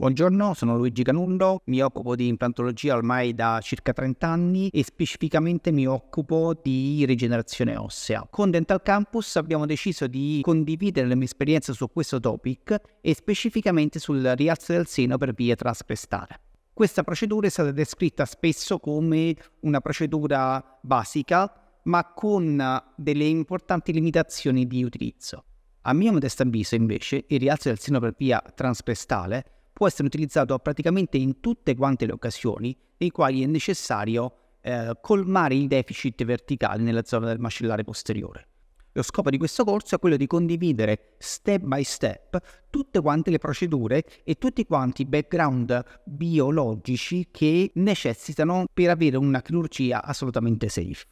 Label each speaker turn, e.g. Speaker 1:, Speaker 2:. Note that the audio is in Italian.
Speaker 1: Buongiorno, sono Luigi Canullo, mi occupo di implantologia ormai da circa 30 anni e specificamente mi occupo di rigenerazione ossea. Con Dental Campus abbiamo deciso di condividere la mia esperienza su questo topic e specificamente sul rialzo del seno per via traspestare. Questa procedura è stata descritta spesso come una procedura basica, ma con delle importanti limitazioni di utilizzo. A mio modesto avviso, invece, il rialzo del seno per via transpestale può essere utilizzato praticamente in tutte quante le occasioni nei quali è necessario eh, colmare il deficit verticale nella zona del mascellare posteriore. Lo scopo di questo corso è quello di condividere step by step tutte quante le procedure e tutti quanti i background biologici che necessitano per avere una chirurgia assolutamente safe.